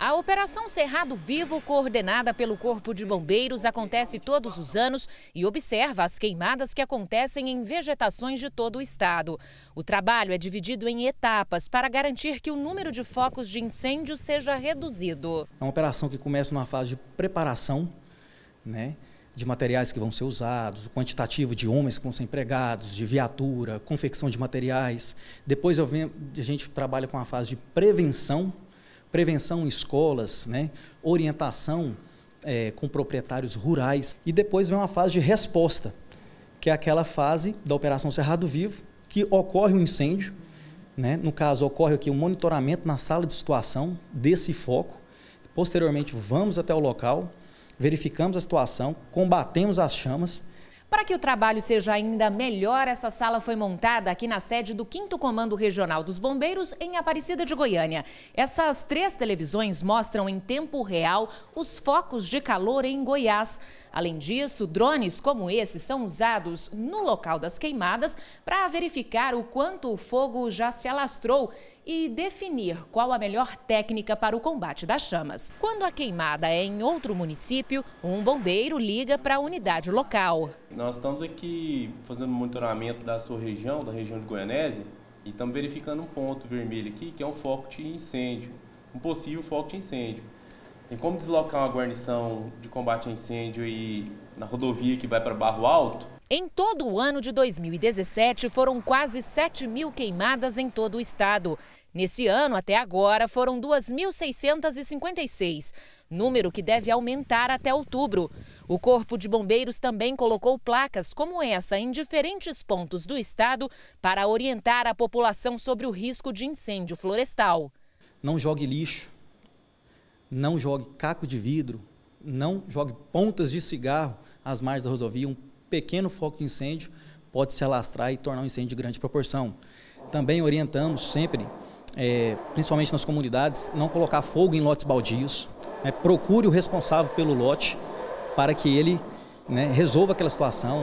A Operação Cerrado Vivo, coordenada pelo Corpo de Bombeiros, acontece todos os anos e observa as queimadas que acontecem em vegetações de todo o estado. O trabalho é dividido em etapas para garantir que o número de focos de incêndio seja reduzido. É uma operação que começa numa fase de preparação, né? de materiais que vão ser usados, o quantitativo de homens que vão ser empregados, de viatura, confecção de materiais. Depois a gente trabalha com a fase de prevenção prevenção em escolas, né? orientação é, com proprietários rurais. E depois vem uma fase de resposta, que é aquela fase da Operação Cerrado Vivo, que ocorre um incêndio. Né? No caso, ocorre aqui um monitoramento na sala de situação desse foco. Posteriormente, vamos até o local, verificamos a situação, combatemos as chamas para que o trabalho seja ainda melhor, essa sala foi montada aqui na sede do 5 Comando Regional dos Bombeiros, em Aparecida de Goiânia. Essas três televisões mostram em tempo real os focos de calor em Goiás. Além disso, drones como esse são usados no local das queimadas para verificar o quanto o fogo já se alastrou e definir qual a melhor técnica para o combate das chamas. Quando a queimada é em outro município, um bombeiro liga para a unidade local nós estamos aqui fazendo monitoramento da sua região, da região de Goianésia, e estamos verificando um ponto vermelho aqui, que é um foco de incêndio, um possível foco de incêndio. Tem como deslocar uma guarnição de combate a incêndio e na rodovia que vai para Barro Alto, em todo o ano de 2017, foram quase 7 mil queimadas em todo o estado. Nesse ano, até agora, foram 2.656, número que deve aumentar até outubro. O Corpo de Bombeiros também colocou placas como essa em diferentes pontos do estado para orientar a população sobre o risco de incêndio florestal. Não jogue lixo, não jogue caco de vidro, não jogue pontas de cigarro às margens da rodovia, um pequeno foco de incêndio pode se alastrar e tornar um incêndio de grande proporção. Também orientamos sempre, é, principalmente nas comunidades, não colocar fogo em lotes baldios. Né? Procure o responsável pelo lote para que ele né, resolva aquela situação.